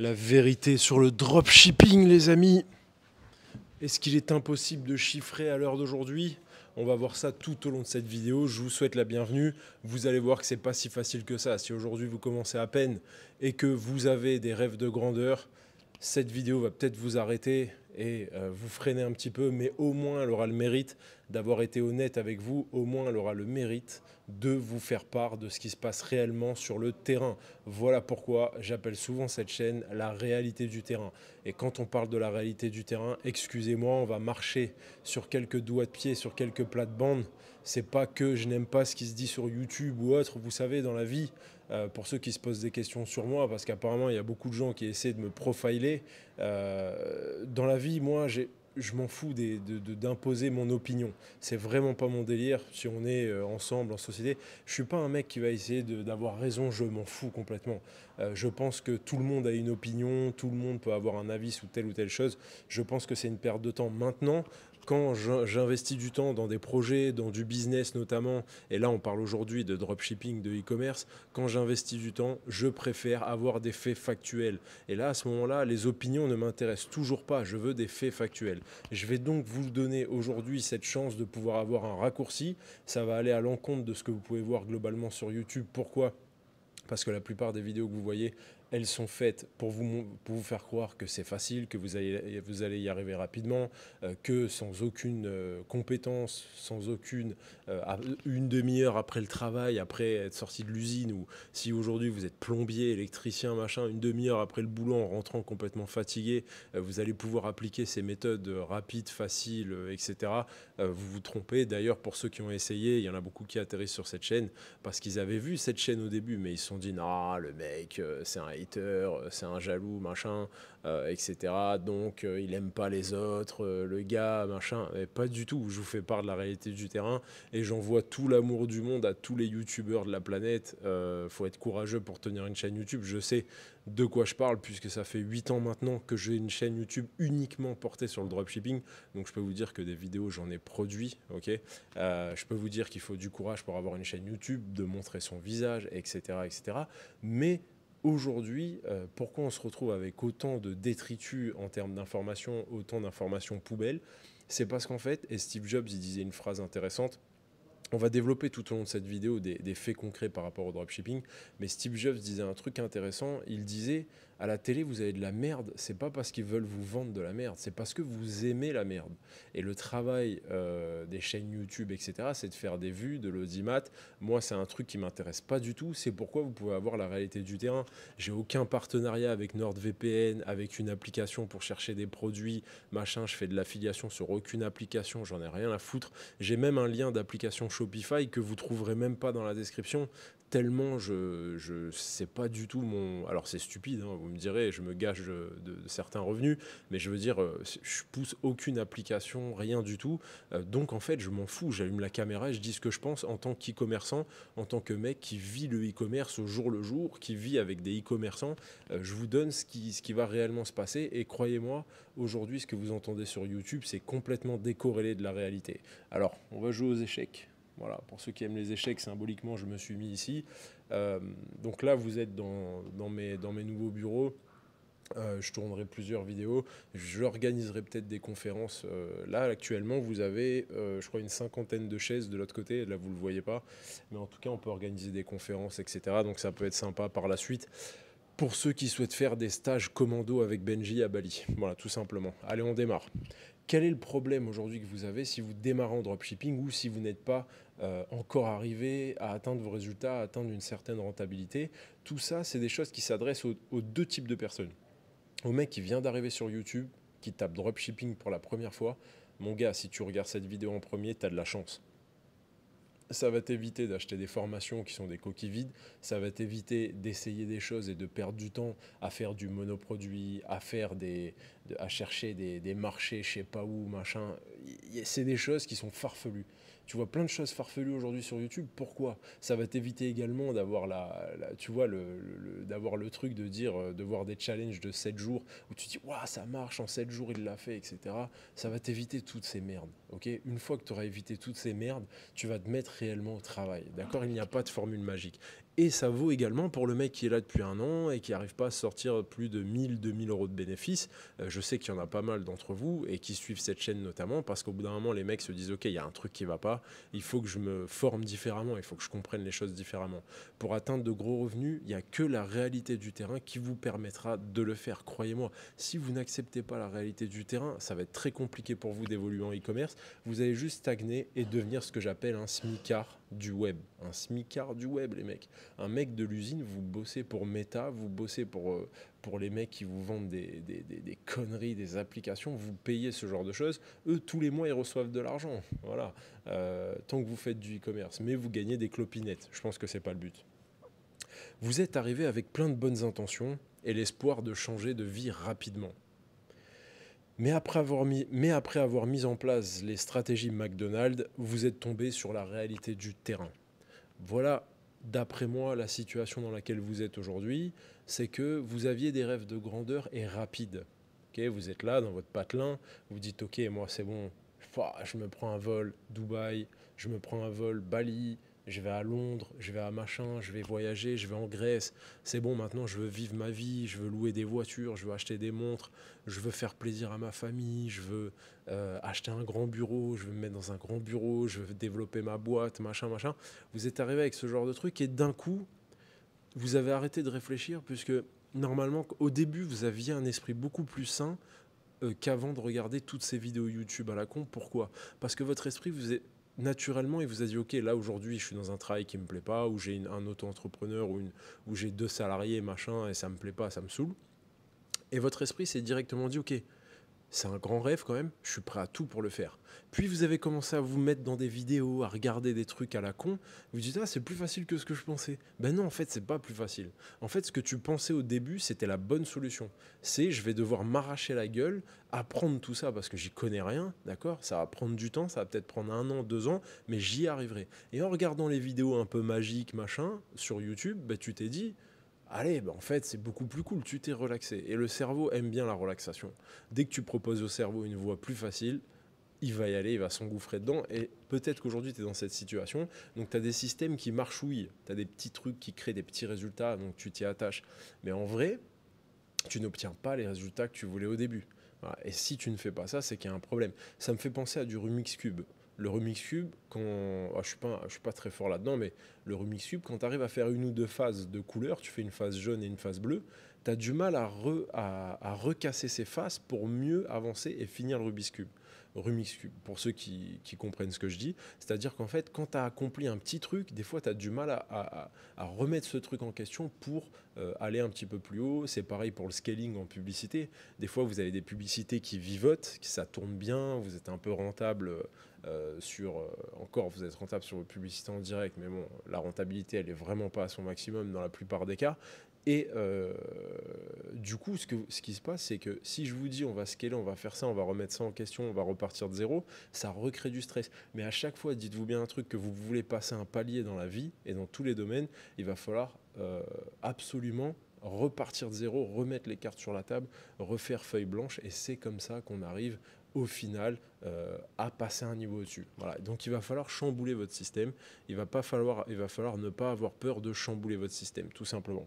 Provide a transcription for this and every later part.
La vérité sur le dropshipping, les amis. Est-ce qu'il est impossible de chiffrer à l'heure d'aujourd'hui on va voir ça tout au long de cette vidéo. Je vous souhaite la bienvenue. Vous allez voir que c'est pas si facile que ça. Si aujourd'hui vous commencez à peine et que vous avez des rêves de grandeur, cette vidéo va peut-être vous arrêter et euh, vous freinez un petit peu, mais au moins elle aura le mérite d'avoir été honnête avec vous, au moins elle aura le mérite de vous faire part de ce qui se passe réellement sur le terrain. Voilà pourquoi j'appelle souvent cette chaîne la réalité du terrain. Et quand on parle de la réalité du terrain, excusez-moi, on va marcher sur quelques doigts de pied, sur quelques plates-bandes. C'est pas que je n'aime pas ce qui se dit sur YouTube ou autre, vous savez, dans la vie, euh, pour ceux qui se posent des questions sur moi, parce qu'apparemment il y a beaucoup de gens qui essaient de me profiler. Euh, dans la vie, moi, je m'en fous d'imposer mon opinion. C'est vraiment pas mon délire. Si on est euh, ensemble en société, je suis pas un mec qui va essayer d'avoir raison. Je m'en fous complètement. je pense que tout le monde a une opinion, tout le monde peut avoir un avis sur telle ou telle chose. Je pense que c'est une perte de temps. Maintenant, quand j'investis du temps dans des projets, dans du business notamment, et là on parle aujourd'hui de dropshipping, de e-commerce, quand j'investis du temps, je préfère avoir des faits factuels. Et là, à ce moment-là, les opinions ne m'intéressent toujours pas, je veux des faits factuels. Je vais donc vous donner aujourd'hui cette chance de pouvoir avoir un raccourci. Ça va aller à l'encontre de ce que vous pouvez voir globalement sur YouTube. Pourquoi parce que la plupart des vidéos que vous voyez, elles sont faites pour vous, pour vous faire croire que c'est facile, que vous allez, vous allez y arriver rapidement, euh, que sans aucune euh, compétence, sans aucune, euh, une demi-heure après le travail, après être sorti de l'usine, ou si aujourd'hui vous êtes plombier, électricien, machin, une demi-heure après le boulot en rentrant complètement fatigué, vous allez pouvoir appliquer ces méthodes rapides, faciles, etc. vous vous trompez. D'ailleurs, pour ceux qui ont essayé, il y en a beaucoup qui atterrissent sur cette chaîne parce qu'ils avaient vu cette chaîne au début, mais ils se sont dit, non, le mec, c'est un euh, c'est un jaloux, machin, euh, etc. Donc euh, il aime pas les autres, le gars, machin. Mais pas du tout. Je vous fais part de la réalité du terrain et j'envoie tout l'amour du monde à tous les youtubeurs de la planète. faut être courageux pour tenir une chaîne YouTube. Je sais de quoi je parle puisque ça fait 8 ans maintenant que j'ai une chaîne YouTube uniquement portée sur le dropshipping. Donc je peux vous dire que des vidéos j'en ai produit, ok. je peux vous dire qu'il faut du courage pour avoir une chaîne YouTube, de montrer son visage, etc., etc. Mais aujourd'hui, euh, pourquoi on se retrouve avec autant de détritus en termes d'informations, autant d'informations poubelles C'est parce qu'en fait, et Steve Jobs, il disait une phrase intéressante, on va développer tout au long de cette vidéo des, faits concrets par rapport au dropshipping, mais Steve Jobs disait un truc intéressant, il disait à la télé, vous avez de la merde, c'est pas parce qu'ils veulent vous vendre de la merde, c'est parce que vous aimez la merde. Et le travail euh, des chaînes YouTube, etc., c'est de faire des vues, de l'audimat. Moi, c'est un truc qui m'intéresse pas du tout. C'est pourquoi vous pouvez avoir la réalité du terrain. J'ai aucun partenariat avec NordVPN, avec une application pour chercher des produits, machin. Je fais de l'affiliation sur aucune application, j'en ai rien à foutre. J'ai même un lien d'application Shopify que vous trouverez même pas dans la description tellement je je sais pas du tout mon alors c'est stupide hein, vous me direz je me gage de, certains revenus mais je veux dire euh, je pousse aucune application rien du tout euh, donc en fait je m'en fous j'allume la caméra et je dis ce que je pense en tant qu'e-commerçant en tant que mec qui vit le e-commerce au jour le jour qui vit avec des e-commerçants euh, je vous donne ce qui ce qui va réellement se passer et croyez-moi aujourd'hui ce que vous entendez sur YouTube c'est complètement décorrélé de la réalité alors on va jouer aux échecs voilà, pour ceux qui aiment les échecs, symboliquement, je me suis mis ici. Euh, donc là, vous êtes dans, mes, nouveaux bureaux. Euh, je tournerai plusieurs vidéos. J'organiserai peut-être des conférences. Euh, là, actuellement, vous avez, je crois, une cinquantaine de chaises de l'autre côté. Là, vous ne le voyez pas. Mais en tout cas, on peut organiser des conférences, etc. Donc, ça peut être sympa par la suite. Pour ceux qui souhaitent faire des stages commando avec Benji à Bali. Voilà, tout simplement. Allez, on démarre. Quel est le problème aujourd'hui que vous avez si vous démarrez en dropshipping ou si vous n'êtes pas euh, encore arriver à atteindre vos résultats, à atteindre une certaine rentabilité. Tout ça, c'est des choses qui s'adressent aux, deux types de personnes. Au mec qui vient d'arriver sur YouTube, qui tape dropshipping pour la première fois, mon gars, si tu regardes cette vidéo en premier, tu as de la chance. Ça va t'éviter d'acheter des formations qui sont des coquilles vides, ça va t'éviter d'essayer des choses et de perdre du temps à faire du monoproduit, à, à chercher des, marchés, je sais pas où, machin. C'est des choses qui sont farfelues. Tu vois plein de choses farfelues aujourd'hui sur YouTube. Pourquoi Ça va t'éviter également d'avoir tu vois, le, d'avoir le truc de dire, euh, de voir des challenges de 7 jours où tu dis, waouh, ça marche, en 7 jours il l'a fait, etc. Ça va t'éviter toutes ces merdes. Une fois que tu auras évité toutes ces merdes, tu vas te mettre réellement au travail. D'accord Il n'y a pas de formule magique. Et ça vaut également pour le mec qui est là depuis un an et qui n'arrive pas à sortir plus de 1000, 2000 euros de bénéfices. Euh, je sais qu'il y en a pas mal d'entre vous et qui suivent cette chaîne notamment parce qu'au bout d'un moment, les mecs se disent Ok, il y a un truc qui ne va pas, il faut que je me forme différemment, il faut que je comprenne les choses différemment. Pour atteindre de gros revenus, il n'y a que la réalité du terrain qui vous permettra de le faire. Croyez-moi, si vous n'acceptez pas la réalité du terrain, ça va être très compliqué pour vous d'évoluer en e-commerce. Vous allez juste stagner et devenir ce que j'appelle un smicard du web, un smicard du web, les mecs. Un mec de l'usine, vous bossez pour Meta, vous bossez pour, euh, pour les mecs qui vous vendent des, conneries, des applications, vous payez ce genre de choses. Eux, tous les mois, ils reçoivent de l'argent. Voilà. Euh, tant que vous faites du e-commerce, mais vous gagnez des clopinettes. Je pense que c'est pas le but. Vous êtes arrivé avec plein de bonnes intentions et l'espoir de changer de vie rapidement. Mais après, avoir mis, en place les stratégies McDonald's, vous êtes tombé sur la réalité du terrain. Voilà, d'après moi, la situation dans laquelle vous êtes aujourd'hui, c'est que vous aviez des rêves de grandeur et rapide. vous êtes là dans votre patelin, vous dites ok moi c'est bon, je me prends un vol Dubaï, je me prends un vol Bali, je vais à Londres, je vais à machin, je vais voyager, je vais en Grèce. C'est bon, maintenant je veux vivre ma vie, je veux louer des voitures, je veux acheter des montres, je veux faire plaisir à ma famille, je veux euh, acheter un grand bureau, je veux me mettre dans un grand bureau, je veux développer ma boîte, machin, machin. Vous êtes arrivé avec ce genre de truc et d'un coup, vous avez arrêté de réfléchir puisque normalement, au début, vous aviez un esprit beaucoup plus sain euh, qu'avant de regarder toutes ces vidéos YouTube à la con. Pourquoi Parce que votre esprit vous est, naturellement, il vous a dit, OK, là, aujourd'hui, je suis dans un travail qui me plaît pas, ou j'ai un auto-entrepreneur, ou, une, j'ai deux salariés, machin, et ça me plaît pas, ça me saoule. Et votre esprit s'est directement dit, OK, c'est un grand rêve quand même, je suis prêt à tout pour le faire. Puis vous avez commencé à vous mettre dans des vidéos, à regarder des trucs à la con, vous dites ah c'est plus facile que ce que je pensais. Ben non en fait c'est pas plus facile. En fait ce que tu pensais au début c'était la bonne solution. C'est je vais devoir m'arracher la gueule, apprendre tout ça parce que j'y connais rien, d'accord Ça va prendre du temps, ça va peut-être prendre un an, deux ans, mais j'y arriverai. Et en regardant les vidéos un peu magiques machin sur YouTube, ben tu t'es dit allez, ben, en fait, c'est beaucoup plus cool, tu t'es relaxé. Et le cerveau aime bien la relaxation. Dès que tu proposes au cerveau une voie plus facile, il va y aller, il va s'engouffrer dedans. Et peut-être qu'aujourd'hui, tu es dans cette situation. Donc, tu as des systèmes qui marchouillent. Tu as des petits trucs qui créent des petits résultats, donc tu t'y attaches. Mais en vrai, tu n'obtiens pas les résultats que tu voulais au début. Et si tu ne fais pas ça, c'est qu'il y a un problème. Ça me fait penser à du Rumix Cube le Remix Cube, quand. Ah, je ne suis, pas très fort là-dedans, mais le Remix Cube, quand tu arrives à faire une ou deux phases de couleur, tu fais une phase jaune et une phase bleue, tu as du mal à, recasser ces phases pour mieux avancer et finir le Rubik's Cube. Rumix pour ceux qui, comprennent ce que je dis. C'est-à-dire qu'en fait, quand tu as accompli un petit truc, des fois, tu as du mal à, remettre ce truc en question pour euh, aller un petit peu plus haut. C'est pareil pour le scaling en publicité. Des fois, vous avez des publicités qui vivotent, qui ça tourne bien, vous êtes un peu rentable. Euh, sur euh, encore vous êtes rentable sur vos publicités en direct mais bon la rentabilité elle est vraiment pas à son maximum dans la plupart des cas et euh, du coup, ce, ce qui se passe, c'est que si je vous dis on va scaler, on va faire ça, on va remettre ça en question, on va repartir de zéro, ça recrée du stress. Mais à chaque fois, dites-vous bien un truc que vous voulez passer un palier dans la vie et dans tous les domaines, il va falloir euh, absolument repartir de zéro, remettre les cartes sur la table, refaire feuille blanche. Et c'est comme ça qu'on arrive au final euh, à passer un niveau au-dessus. Voilà. Donc il va falloir chambouler votre système. Il va, pas falloir, il va falloir ne pas avoir peur de chambouler votre système, tout simplement.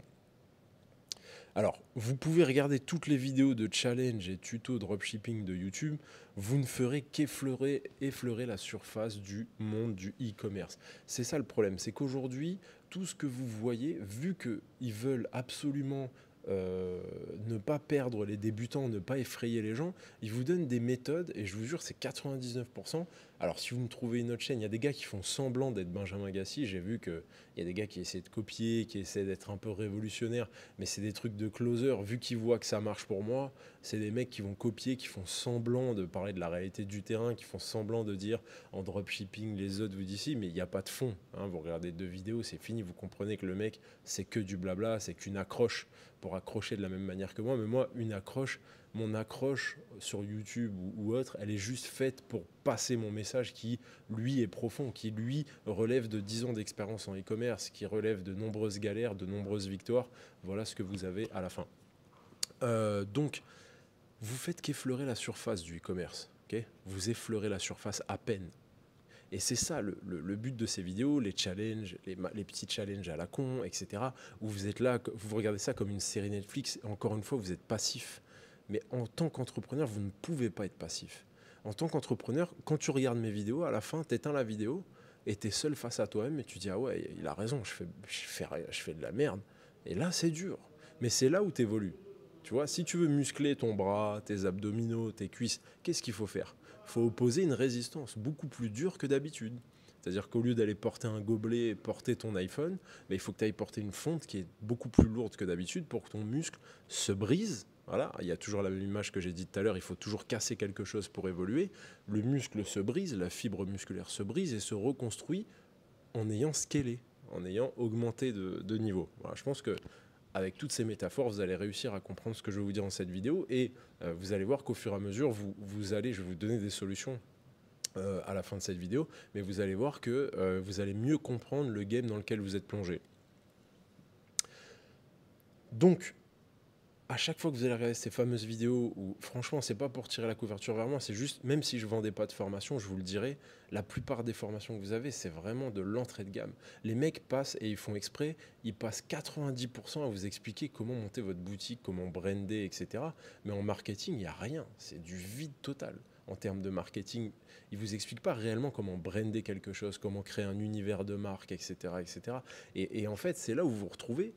Alors, vous pouvez regarder toutes les vidéos de challenge et tuto dropshipping de YouTube, vous ne ferez qu'effleurer effleurer la surface du monde du e-commerce. C'est ça le problème, c'est qu'aujourd'hui, tout ce que vous voyez, vu qu'ils veulent absolument euh, ne pas perdre les débutants, ne pas effrayer les gens, ils vous donnent des méthodes, et je vous jure, c'est 99%, alors, si vous me trouvez une autre chaîne, il y a des gars qui font semblant d'être Benjamin Gassi. J'ai vu qu'il y a des gars qui essaient de copier, qui essaient d'être un peu révolutionnaires, mais c'est des trucs de closer. Vu qu'ils voient que ça marche pour moi, c'est des mecs qui vont copier, qui font semblant de parler de la réalité du terrain, qui font semblant de dire en dropshipping, les autres vous disent mais il n'y a pas de fond. Hein. Vous regardez deux vidéos, c'est fini. Vous comprenez que le mec, c'est que du blabla, c'est qu'une accroche pour accrocher de la même manière que moi. Mais moi, une accroche, mon accroche sur YouTube ou, autre, elle est juste faite pour passer mon message qui, lui, est profond, qui, lui, relève de 10 ans d'expérience en e-commerce, qui relève de nombreuses galères, de nombreuses victoires. Voilà ce que vous avez à la fin. Euh, donc, vous faites qu'effleurer la surface du e-commerce. vous effleurez la surface à peine. Et c'est ça le, but de ces vidéos, les challenges, les, petits challenges à la con, etc. Où vous êtes là, vous regardez ça comme une série Netflix. Encore une fois, vous êtes passif. Mais en tant qu'entrepreneur, vous ne pouvez pas être passif. En tant qu'entrepreneur, quand tu regardes mes vidéos, à la fin, tu éteins la vidéo et tu es seul face à toi-même et tu dis Ah ouais, il a raison, je fais, de la merde. Et là, c'est dur. Mais c'est là où tu évolues. Tu vois, si tu veux muscler ton bras, tes abdominaux, tes cuisses, qu'est-ce qu'il faut faire Il faut opposer une résistance beaucoup plus dure que d'habitude. C'est-à-dire qu'au lieu d'aller porter un gobelet et porter ton iPhone, mais bah, il faut que tu ailles porter une fonte qui est beaucoup plus lourde que d'habitude pour que ton muscle se brise. Voilà, il y a toujours la même image que j'ai dit tout à l'heure, il faut toujours casser quelque chose pour évoluer. Le muscle se brise, la fibre musculaire se brise et se reconstruit en ayant scalé, en ayant augmenté de, niveau. je pense que avec toutes ces métaphores, vous allez réussir à comprendre ce que je vais vous dire dans cette vidéo et euh, vous allez voir qu'au fur et à mesure, vous, vous allez, je vais vous donner des solutions euh, à la fin de cette vidéo, mais vous allez voir que euh, vous allez mieux comprendre le game dans lequel vous êtes plongé. Donc, à chaque fois que vous allez regarder ces fameuses vidéos où, franchement, c'est pas pour tirer la couverture vers moi, c'est juste, même si je vendais pas de formation, je vous le dirai, la plupart des formations que vous avez, c'est vraiment de l'entrée de gamme. Les mecs passent et ils font exprès, ils passent 90% à vous expliquer comment monter votre boutique, comment brander, etc. Mais en marketing, il n'y a rien, c'est du vide total en termes de marketing. Il vous explique pas réellement comment brander quelque chose, comment créer un univers de marque, etc. etc. Et, et en fait, c'est là où vous vous retrouvez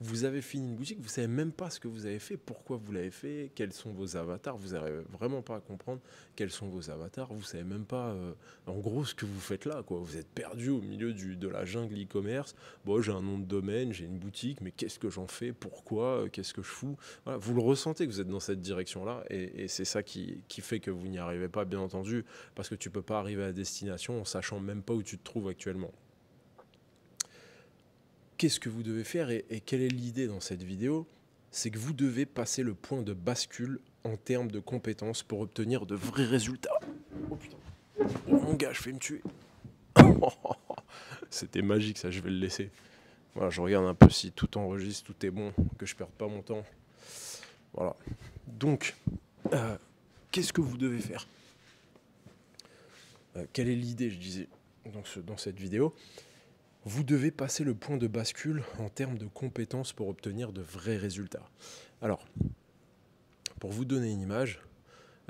vous avez fini une boutique, vous savez même pas ce que vous avez fait, pourquoi vous l'avez fait, quels sont vos avatars, vous n'arrivez vraiment pas à comprendre quels sont vos avatars, vous savez même pas euh, en gros ce que vous faites là, quoi. Vous êtes perdu au milieu de la jungle e-commerce. Bon, j'ai un nom de domaine, j'ai une boutique, mais qu'est-ce que j'en fais, pourquoi, euh, qu'est-ce que je fous Vous le ressentez que vous êtes dans cette direction-là, et, c'est ça qui, qui, fait que vous n'y arrivez pas, bien entendu, parce que tu peux pas arriver à destination en sachant même pas où tu te trouves actuellement qu'est-ce que vous devez faire et, quelle est l'idée dans cette vidéo C'est que vous devez passer le point de bascule en termes de compétences pour obtenir de vrais résultats. Oh putain. Oh, mon gars, je vais me tuer. C'était magique ça, je vais le laisser. Voilà, je regarde un peu si tout enregistre, tout est bon, que je perde pas mon temps. Voilà. Donc, euh, qu'est-ce que vous devez faire euh, Quelle est l'idée, je disais, dans cette vidéo vous devez passer le point de bascule en termes de compétences pour obtenir de vrais résultats. Alors, pour vous donner une image,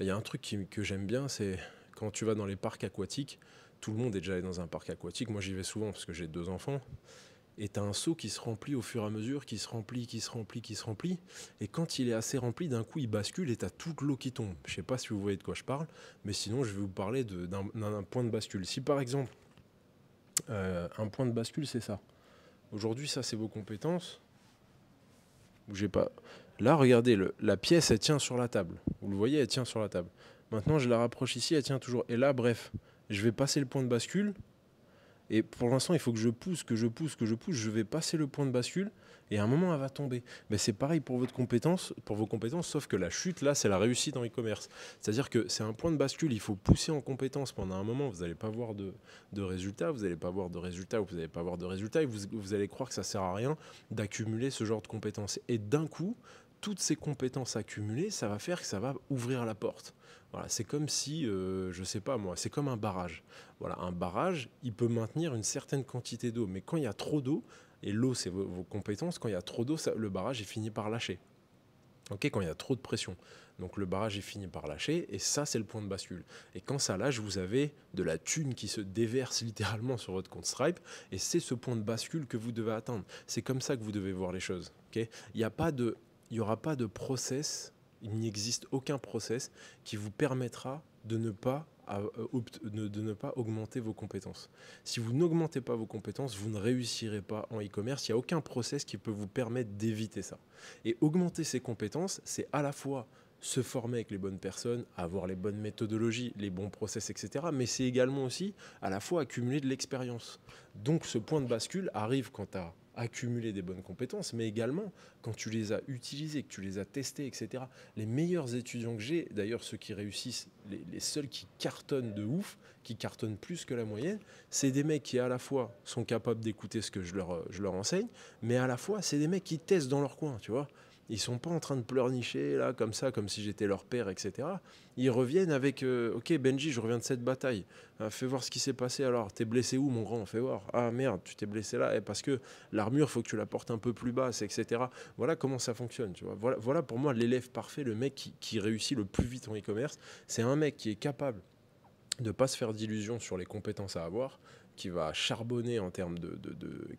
il y a un truc que j'aime bien, c'est quand tu vas dans les parcs aquatiques, tout le monde est déjà allé dans un parc aquatique, moi j'y vais souvent parce que j'ai deux enfants, et tu as un seau qui se remplit au fur et à mesure, qui se remplit, qui se remplit, qui se remplit, et quand il est assez rempli, d'un coup il bascule et tu as toute l'eau qui tombe. Je sais pas si vous voyez de quoi je parle, mais sinon je vais vous parler d'un point de bascule. Si par exemple euh, un point de bascule, c'est ça. Aujourd'hui, ça, c'est vos compétences. Bougez pas. Là, regardez, la pièce, elle tient sur la table. Vous le voyez, elle tient sur la table. Maintenant, je la rapproche ici, elle tient toujours. Et là, bref, je vais passer le point de bascule et pour l'instant, il faut que je pousse, que je pousse, que je pousse. Je vais passer le point de bascule et à un moment, elle va tomber. Mais c'est pareil pour votre compétence, pour vos compétences, sauf que la chute, là, c'est la réussite dans e-commerce. C'est-à-dire que c'est un point de bascule, il faut pousser en compétence pendant un moment. Vous n'allez pas voir de, de résultats, vous n'allez pas voir de résultats, vous n'allez pas voir de résultats, et vous, vous allez croire que ça ne sert à rien d'accumuler ce genre de compétences. Et d'un coup, toutes ces compétences accumulées, ça va faire que ça va ouvrir la porte c'est comme si, je euh, je sais pas moi, c'est comme un barrage. Voilà, un barrage, il peut maintenir une certaine quantité d'eau, mais quand il y a trop d'eau, et l'eau c'est vos, compétences, quand il y a trop d'eau, le barrage est fini par lâcher. Ok, quand il y a trop de pression. Donc le barrage est fini par lâcher et ça c'est le point de bascule. Et quand ça lâche, vous avez de la thune qui se déverse littéralement sur votre compte Stripe et c'est ce point de bascule que vous devez atteindre. C'est comme ça que vous devez voir les choses. il n'y a pas de, il y aura pas de process il n'y existe aucun process qui vous permettra de ne pas euh, de ne pas augmenter vos compétences. Si vous n'augmentez pas vos compétences, vous ne réussirez pas en e-commerce. Il n'y a aucun process qui peut vous permettre d'éviter ça. Et augmenter ses compétences, c'est à la fois se former avec les bonnes personnes, avoir les bonnes méthodologies, les bons process, etc. Mais c'est également aussi à la fois accumuler de l'expérience. Donc ce point de bascule arrive quand à accumuler des bonnes compétences, mais également quand tu les as utilisées, que tu les as testées, etc. Les meilleurs étudiants que j'ai, d'ailleurs ceux qui réussissent, les, seuls qui cartonnent de ouf, qui cartonnent plus que la moyenne, c'est des mecs qui à la fois sont capables d'écouter ce que je leur, euh, je leur enseigne, mais à la fois c'est des mecs qui testent dans leur coin, tu vois. Ils sont pas en train de pleurnicher là comme ça, comme si j'étais leur père, etc. Ils reviennent avec euh, ok Benji, je reviens de cette bataille. Euh, fais voir ce qui s'est passé alors. T'es blessé où mon grand Fais voir. Ah merde, tu t'es blessé là. Eh, parce que l'armure, faut que tu la portes un peu plus basse, etc. Voilà comment ça fonctionne. Tu vois. Voilà, pour moi l'élève parfait, le mec qui, réussit le plus vite en e-commerce, c'est un mec qui est capable de pas se faire d'illusions sur les compétences à avoir, qui va charbonner en termes de,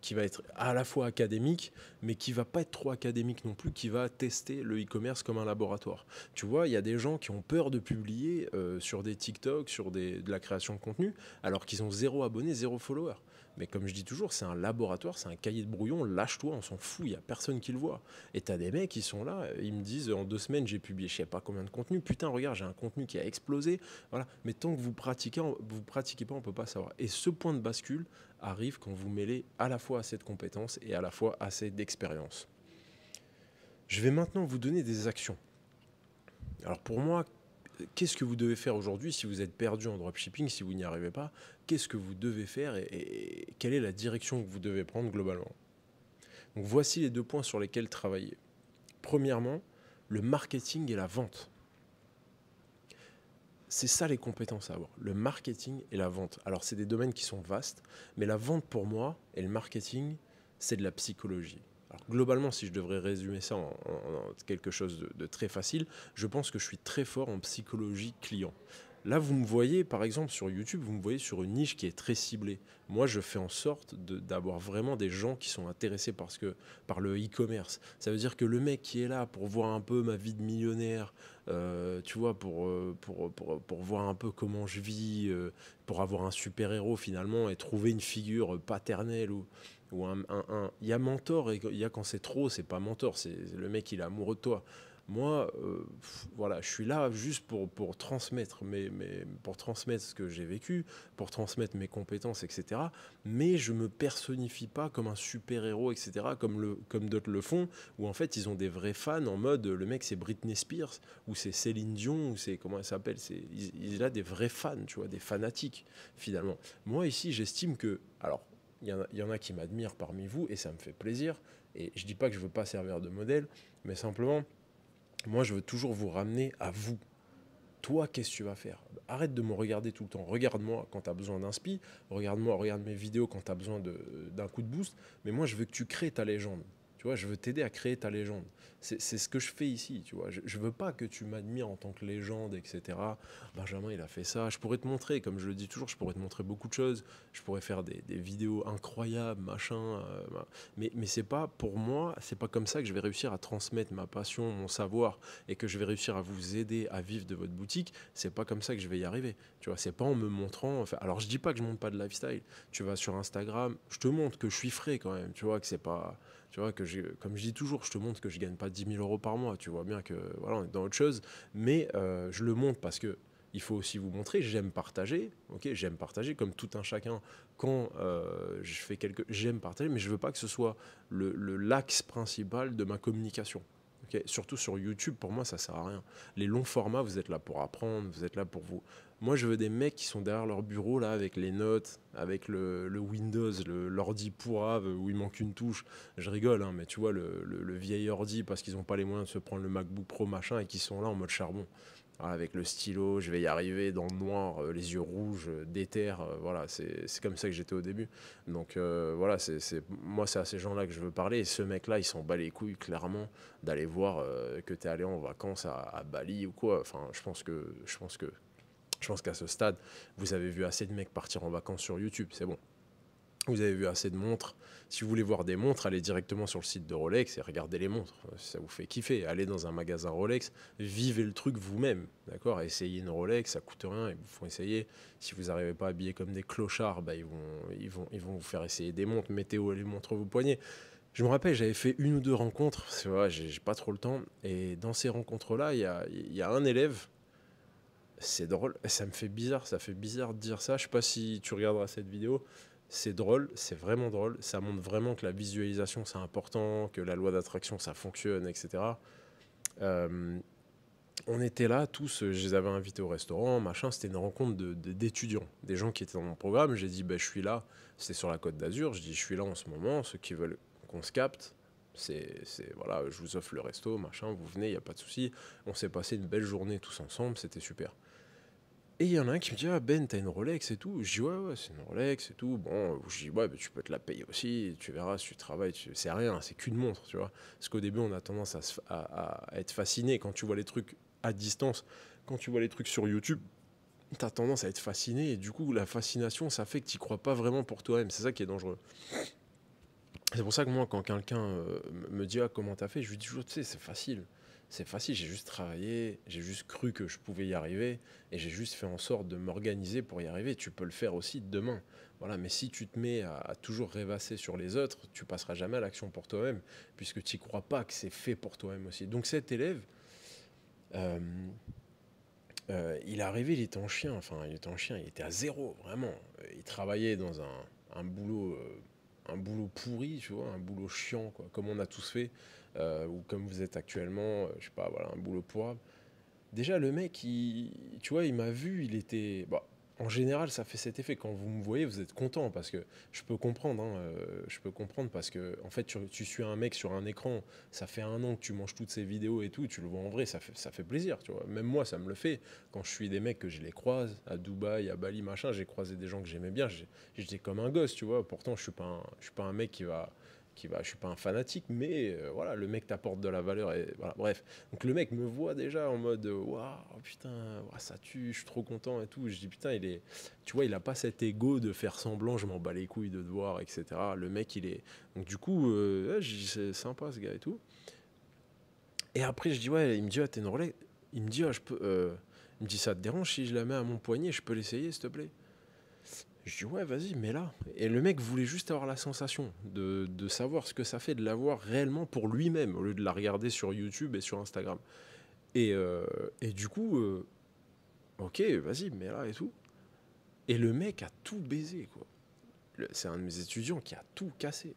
qui va être à la fois académique, mais qui va pas être trop académique non plus, qui va tester le e-commerce comme un laboratoire. Tu vois, il y a des gens qui ont peur de publier euh, sur des TikTok, sur de la création de contenu, alors qu'ils ont zéro abonné, zéro follower. Mais comme je dis toujours, c'est un laboratoire, c'est un cahier de brouillon, lâche-toi, on s'en fout, il n'y a personne qui le voit. Et t'as des mecs qui sont là, ils me disent en deux semaines j'ai publié je sais pas combien de contenu, putain regarde j'ai un contenu qui a explosé, voilà. Mais tant que vous pratiquez, vous pratiquez pas, on peut pas savoir. Et ce point de bascule arrive quand vous mêlez à la fois assez de compétences et à la fois assez d'expérience. Je vais maintenant vous donner des actions. Alors pour moi, qu'est-ce que vous devez faire aujourd'hui si vous êtes perdu en dropshipping, si vous n'y arrivez pas qu'est-ce que vous devez faire et, quelle est la direction que vous devez prendre globalement. Donc voici les deux points sur lesquels travailler. Premièrement, le marketing et la vente. C'est ça les compétences à avoir, le marketing et la vente. Alors c'est des domaines qui sont vastes, mais la vente pour moi et le marketing, c'est de la psychologie. globalement, si je devrais résumer ça en, quelque chose de, de, très facile, je pense que je suis très fort en psychologie client. Là, vous me voyez, par exemple, sur YouTube, vous me voyez sur une niche qui est très ciblée. Moi, je fais en sorte d'avoir vraiment des gens qui sont intéressés par, que, par le e-commerce. Ça veut dire que le mec qui est là pour voir un peu ma vie de millionnaire, euh, tu vois, euh, pour pour, voir un peu comment je vis, euh, pour avoir un super-héros finalement et trouver une figure paternelle ou, ou un, un, Il y a mentor et il y a quand c'est trop, c'est pas mentor, c'est le mec il est amoureux de toi. Moi, euh, voilà, je suis là juste pour, pour transmettre, mes, mes, pour transmettre ce que j'ai vécu, pour transmettre mes compétences, etc. Mais je me personnifie pas comme un super-héros, etc., comme, le, comme d'autres le font, où en fait, ils ont des vrais fans en mode le mec, c'est Britney Spears, ou c'est Céline Dion, ou c'est comment elle s'appelle. Il, il a des vrais fans, tu vois, des fanatiques, finalement. Moi, ici, j'estime que. Alors, il y, y, en a qui m'admirent parmi vous et ça me fait plaisir. Et je dis pas que je veux pas servir de modèle, mais simplement, moi, je veux toujours vous ramener à vous. Toi, qu'est-ce que tu vas faire Arrête de me regarder tout le temps. Regarde-moi quand tu as besoin d'inspi. Regarde-moi, regarde mes vidéos quand tu as besoin d'un coup de boost. Mais moi, je veux que tu crées ta légende. Tu vois, je veux t'aider à créer ta légende. C'est ce que je fais ici, tu vois. Je, ne veux pas que tu m'admires en tant que légende, etc. Benjamin, il a fait ça. Je pourrais te montrer, comme je le dis toujours, je pourrais te montrer beaucoup de choses. Je pourrais faire des, des vidéos incroyables, machin. Euh, mais mais c'est pas, pour moi, c'est pas comme ça que je vais réussir à transmettre ma passion, mon savoir, et que je vais réussir à vous aider à vivre de votre boutique. C'est pas comme ça que je vais y arriver. Tu vois, c'est pas en me montrant. alors, je dis pas que je monte pas de lifestyle. Tu vas sur Instagram, je te montre que je suis frais quand même, tu vois, que c'est pas tu vois, que comme je dis toujours, je te montre que je gagne pas 10 000 euros par mois. Tu vois bien que voilà, on est dans autre chose. Mais euh, je le montre parce que il faut aussi vous montrer, j'aime partager, ok, j'aime partager comme tout un chacun. Quand euh, je fais quelque, j'aime partager, mais je veux pas que ce soit le l'axe principal de ma communication. Surtout sur YouTube, pour moi, ça sert à rien. Les longs formats, vous êtes là pour apprendre, vous êtes là pour vous moi, je veux des mecs qui sont derrière leur bureau, là, avec les notes, avec le, le Windows, l'ordi pourrave où il manque une touche. Je rigole, hein, mais tu vois, le, vieil ordi, parce qu'ils n'ont pas les moyens de se prendre le MacBook Pro, machin, et qui sont là en mode charbon. Ah, avec le stylo, je vais y arriver dans le noir, euh, les yeux rouges, euh, déterre. Euh, voilà, c'est comme ça que j'étais au début. Donc voilà, moi, c'est à ces gens-là que je veux parler. Et ce mec-là, il s'en bat les couilles, clairement, d'aller voir que tu es allé en vacances à, à, Bali ou quoi. Enfin, je pense que, je pense que je pense qu'à ce stade, vous avez vu assez de mecs partir en vacances sur YouTube, c'est bon. Vous avez vu assez de montres. Si vous voulez voir des montres, allez directement sur le site de Rolex et regardez les montres. Ça vous fait kiffer. Allez dans un magasin Rolex, vivez le truc vous-même. D'accord Essayez une Rolex, ça coûte rien, ils vous font essayer. Si vous n'arrivez pas à habiller comme des clochards, bah, ils, vont, ils, vont, ils vont vous faire essayer des montres. Mettez-vous les montres vos poignets. Je me rappelle, j'avais fait une ou deux rencontres, c'est vrai, j'ai pas trop le temps. Et dans ces rencontres-là, il y a, y a un élève c'est drôle, ça me fait bizarre, ça fait bizarre de dire ça. Je sais pas si tu regarderas cette vidéo. C'est drôle, c'est vraiment drôle. Ça montre vraiment que la visualisation c'est important, que la loi d'attraction ça fonctionne, etc. Euh, on était là tous, je les avais invités au restaurant, machin. C'était une rencontre d'étudiants, des gens qui étaient dans mon programme. J'ai dit, bah, je suis là. c'est sur la Côte d'Azur. Je dis, je suis là en ce moment. Ceux qui veulent qu'on se capte, c'est voilà, je vous offre le resto, machin, vous venez, il n'y a pas de souci. On s'est passé une belle journée tous ensemble, c'était super. Et il y en a un qui me dit Ah Ben, t'as une Rolex et tout. Je dis Ouais, ouais, c'est une Rolex et tout. Bon, je dis Ouais, tu peux te la payer aussi. Tu verras si tu travailles. C'est rien, c'est qu'une montre, tu vois. Parce qu'au début, on a tendance à, à, à, être fasciné quand tu vois les trucs à distance, quand tu vois les trucs sur YouTube. T'as tendance à être fasciné et du coup, la fascination, ça fait que tu crois pas vraiment pour toi-même. C'est ça qui est dangereux. C'est pour ça que moi, quand quelqu'un euh, me dit Ah, comment t'as fait, je lui dis Tu sais, c'est facile c'est facile, j'ai juste travaillé, j'ai juste cru que je pouvais y arriver et j'ai juste fait en sorte de m'organiser pour y arriver. Tu peux le faire aussi demain. Voilà, mais si tu te mets à, toujours rêvasser sur les autres, tu passeras jamais à l'action pour toi-même puisque tu n'y crois pas que c'est fait pour toi-même aussi. Donc cet élève, euh, euh, il est arrivé, il était en chien, enfin il était en chien, il était à zéro vraiment. Il travaillait dans un, boulot, euh, un boulot pourri, tu vois, un boulot chiant quoi, comme on a tous fait euh, ou comme vous êtes actuellement, euh, je sais pas, voilà, un boulot pourrable. Déjà, le mec, tu vois, il m'a vu, il était. Bah, en général, ça fait cet effet. Quand vous me voyez, vous êtes content parce que je peux comprendre. Hein, euh, je peux comprendre parce que, en fait, tu, suis un mec sur un écran. Ça fait un an que tu manges toutes ces vidéos et tout. Tu le vois en vrai, ça fait, plaisir. Tu vois. Même moi, ça me le fait. Quand je suis des mecs que je les croise à Dubaï, à Bali, machin, j'ai croisé des gens que j'aimais bien. J'étais comme un gosse, tu vois. Pourtant, je ne je suis pas un mec qui va qui va, je suis pas un fanatique, mais euh, voilà, le mec t'apporte de la valeur et bref. Donc le mec me voit déjà en mode euh, waouh putain ça tue, je suis trop content et tout. Je dis putain il est, tu vois il a pas cet ego de faire semblant, je m'en bats les couilles de te voir, etc. Le mec il est, donc du coup euh, c'est sympa ce gars et tout. Et après je dis ouais il me dit t'es il me dit je peux, il me dit ça te dérange si je la mets à mon poignet, je peux l'essayer s'il te plaît. Je dis ouais, vas-y, mais là. Et le mec voulait juste avoir la sensation de, savoir ce que ça fait de l'avoir réellement pour lui-même, au lieu de la regarder sur YouTube et sur Instagram. Et, euh, du coup, euh, ok, vas-y, mais là et tout. Et le mec a tout baisé, quoi. C'est un de mes étudiants qui a tout cassé.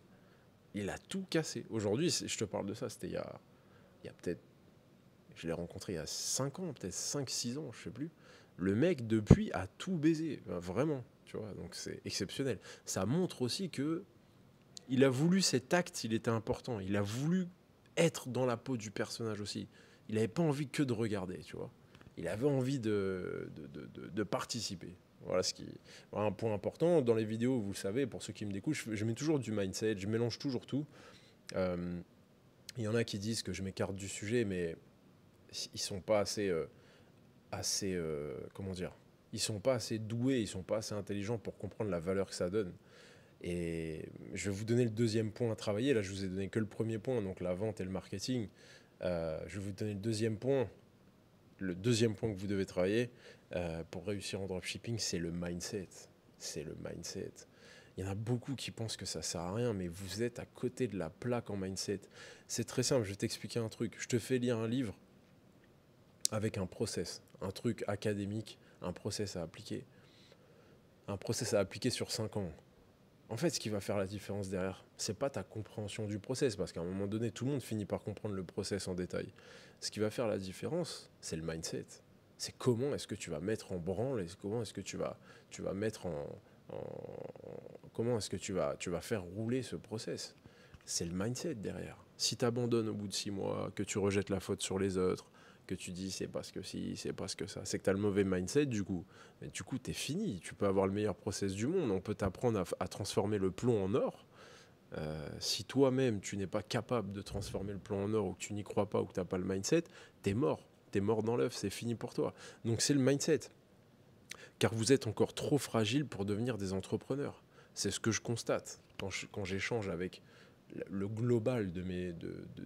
Il a tout cassé. Aujourd'hui, je te parle de ça, c'était il y a, peut-être. Je l'ai rencontré il y a 5 ans, peut-être 5-6 ans, je sais plus. Le mec, depuis, a tout baisé, vraiment tu vois. Donc c'est exceptionnel. Ça montre aussi que il a voulu cet acte, il était important. Il a voulu être dans la peau du personnage aussi. Il n'avait pas envie que de regarder, tu vois. Il avait envie de, de, de, participer. Voilà ce qui un point important dans les vidéos, vous le savez, pour ceux qui me découvrent, je, mets toujours du mindset, je mélange toujours tout. Euh, il y en a qui disent que je m'écarte du sujet, mais ils sont pas assez, euh, assez, euh, comment dire, ils sont pas assez doués, ils sont pas assez intelligents pour comprendre la valeur que ça donne. Et je vais vous donner le deuxième point à travailler. Là, je vous ai donné que le premier point, donc la vente et le marketing. Euh, je vais vous donner le deuxième point. Le deuxième point que vous devez travailler euh, pour réussir en dropshipping, c'est le mindset. C'est le mindset. Il y en a beaucoup qui pensent que ça sert à rien, mais vous êtes à côté de la plaque en mindset. C'est très simple, je vais t'expliquer un truc. Je te fais lire un livre, avec un process, un truc académique, un process à appliquer. Un process à appliquer sur 5 ans. En fait, ce qui va faire la différence derrière, c'est pas ta compréhension du process, parce qu'à un moment donné, tout le monde finit par comprendre le process en détail. Ce qui va faire la différence, c'est le mindset. C'est comment est-ce que tu vas mettre en branle, comment est-ce que tu vas, tu vas mettre en, comment est-ce que tu vas, tu vas faire rouler ce process. C'est le mindset derrière. Si tu abandonnes au bout de six mois, que tu rejettes la faute sur les autres, que tu dis c'est parce que si, c'est parce que ça, c'est que tu as le mauvais mindset du coup. Mais du coup, tu es fini. Tu peux avoir le meilleur process du monde. On peut t'apprendre à, transformer le plomb en or. Euh, si toi-même tu n'es pas capable de transformer le plomb en or ou que tu n'y crois pas ou que tu n'as pas le mindset, es mort. es mort dans l'œuf, c'est fini pour toi. Donc c'est le mindset. Car vous êtes encore trop fragile pour devenir des entrepreneurs. C'est ce que je constate quand j'échange avec le global de mes,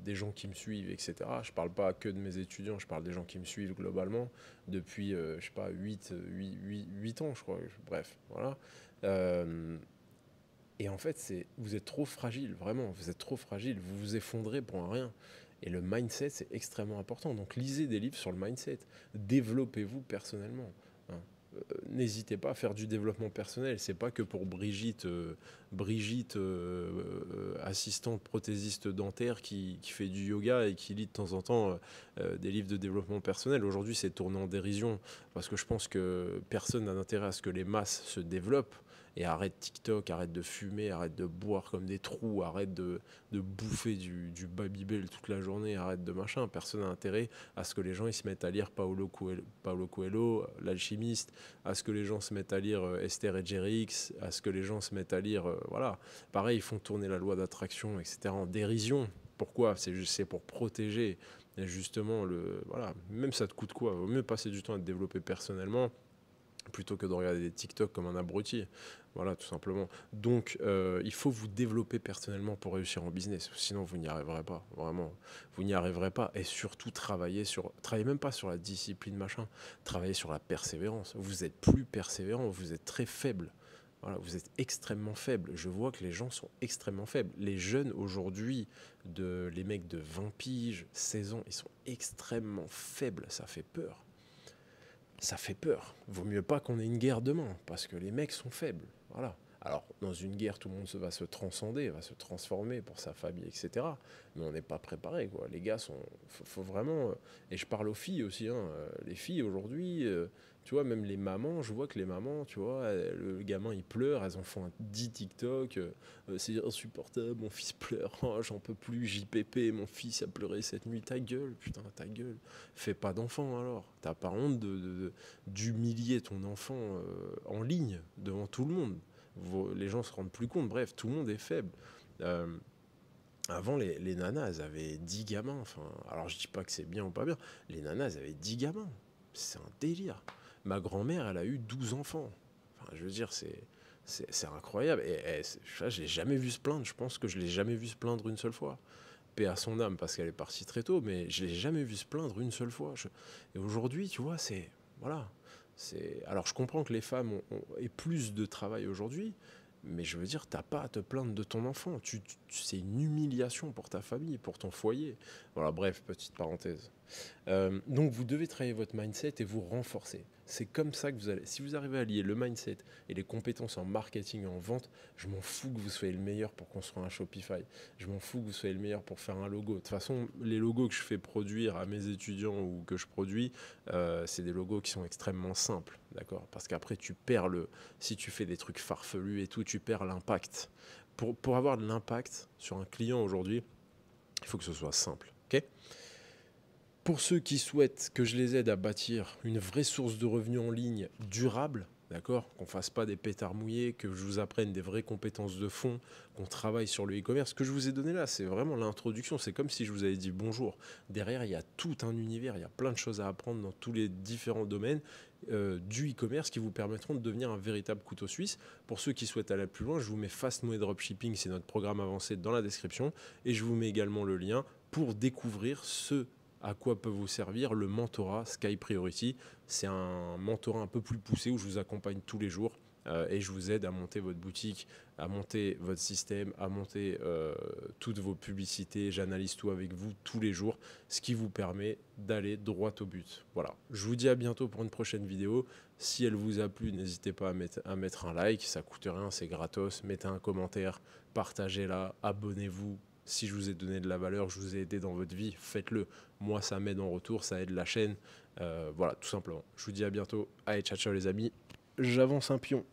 des gens qui me suivent, etc. Je ne parle pas que de mes étudiants, je parle des gens qui me suivent globalement depuis, je euh, je sais pas, 8, 8, 8, ans, je crois. Bref, voilà. Euh, et en fait, c'est, vous êtes trop fragile, vraiment, vous êtes trop fragile, vous vous effondrez pour un rien. Et le mindset, c'est extrêmement important. Donc lisez des livres sur le mindset, développez-vous personnellement. Hein. Euh, n'hésitez pas à faire du développement personnel. C'est pas que pour Brigitte, euh, Brigitte euh, assistante prothésiste dentaire qui, fait du yoga et qui lit de temps en temps des livres de développement personnel. Aujourd'hui, c'est tourné en dérision parce que je pense que personne n'a intérêt à ce que les masses se développent et arrête TikTok, arrête de fumer, arrête de boire comme des trous, arrête de, bouffer du, du Babybel toute la journée, arrête de machin. Personne n'a intérêt à ce que les gens ils se mettent à lire Paolo Coelho, l'alchimiste, à ce que les gens se mettent à lire euh, Esther et Jerry à ce que les gens se mettent à lire. Euh, voilà. Pareil, ils font tourner la loi d'attraction, etc. en dérision. Pourquoi C'est juste pour protéger justement le voilà même ça te coûte quoi vaut mieux passer du temps à te développer personnellement plutôt que de regarder des TikTok comme un abruti. Voilà, tout simplement. Donc, euh, il faut vous développer personnellement pour réussir en business. Sinon, vous n'y arriverez pas. Vraiment, vous n'y arriverez pas. Et surtout, travaillez sur, travaillez même pas sur la discipline machin. Travaillez sur la persévérance. Vous êtes plus persévérant. Vous êtes très faible. Voilà, vous êtes extrêmement faible. Je vois que les gens sont extrêmement faibles. Les jeunes aujourd'hui, de, les mecs de 20 piges, 16 ans, ils sont extrêmement faibles. Ça fait peur ça fait peur. Vaut mieux pas qu'on ait une guerre demain, parce que les mecs sont faibles. Voilà. Alors, dans une guerre, tout le monde va se transcender, va se transformer pour sa famille, etc. Mais on n'est pas préparé, quoi. Les gars sont. Faut, vraiment. Euh, et je parle aux filles aussi, hein, euh, Les filles aujourd'hui, euh, tu vois, même les mamans, je vois que les mamans, tu vois, le gamin il pleure, elles en font un 10 TikTok. c'est insupportable, mon fils pleure, oh, j'en peux plus, JPP, mon fils a pleuré cette nuit, ta gueule, putain, ta gueule. Fais pas d'enfant alors. T'as pas honte d'humilier ton enfant en ligne, devant tout le monde les gens se rendent plus compte. Bref, tout le monde est faible. Euh, avant, les, nanas, avaient 10 gamins. Enfin, alors, je dis pas que c'est bien ou pas bien. Les nanas, avaient 10 gamins. C'est un délire. Ma grand-mère, elle a eu 12 enfants. je veux dire, c'est. C'est incroyable. Et, ne l'ai jamais vu se plaindre. Je pense que je l'ai jamais vu se plaindre une seule fois. Paix à son âme parce qu'elle est partie très tôt, mais je l'ai jamais vu se plaindre une seule fois. Et aujourd'hui, tu vois, c'est. Voilà. Alors je comprends que les femmes ont, aient plus de travail aujourd'hui, mais je veux dire, t'as pas à te plaindre de ton enfant. c'est une humiliation pour ta famille, pour ton foyer. Voilà, bref, petite parenthèse. Euh, donc vous devez travailler votre mindset et vous renforcer. C'est comme ça que vous allez. Si vous arrivez à lier le mindset et les compétences en marketing et en vente, je m'en fous que vous soyez le meilleur pour construire un Shopify. Je m'en fous que vous soyez le meilleur pour faire un logo. De toute façon, les logos que je fais produire à mes étudiants ou que je produis, euh, c'est des logos qui sont extrêmement simples, d'accord Parce qu'après tu perds le. Si tu fais des trucs farfelus et tout, tu perds l'impact. Pour, pour avoir de l'impact sur un client aujourd'hui, il faut que ce soit simple, ok pour ceux qui souhaitent que je les aide à bâtir une vraie source de revenus en ligne durable, d'accord Qu'on fasse pas des pétards mouillés, que je vous apprenne des vraies compétences de fond, qu'on travaille sur le e-commerce. Ce que je vous ai donné là, c'est vraiment l'introduction. C'est comme si je vous avais dit bonjour. Derrière, il y a tout un univers, il y a plein de choses à apprendre dans tous les différents domaines euh, du e-commerce qui vous permettront de devenir un véritable couteau suisse. Pour ceux qui souhaitent aller plus loin, je vous mets Fast Money Dropshipping, c'est notre programme avancé dans la description, et je vous mets également le lien pour découvrir ce à quoi peut vous servir le mentorat Sky Priority. C'est un mentorat un peu plus poussé où je vous accompagne tous les jours euh, et je vous aide à monter votre boutique, à monter votre système, à monter euh, toutes vos publicités. J'analyse tout avec vous tous les jours, ce qui vous permet d'aller droit au but. Voilà. Je vous dis à bientôt pour une prochaine vidéo. Si elle vous a plu, n'hésitez pas à mettre, à mettre un like, ça coûte rien, c'est gratos. Mettez un commentaire, partagez-la, abonnez-vous, si je vous ai donné de la valeur, je vous ai aidé dans votre vie, faites-le. Moi, ça m'aide en retour, ça aide la chaîne. Euh, voilà, tout simplement. Je vous dis à bientôt. Allez, ciao, ciao les amis. J'avance un pion.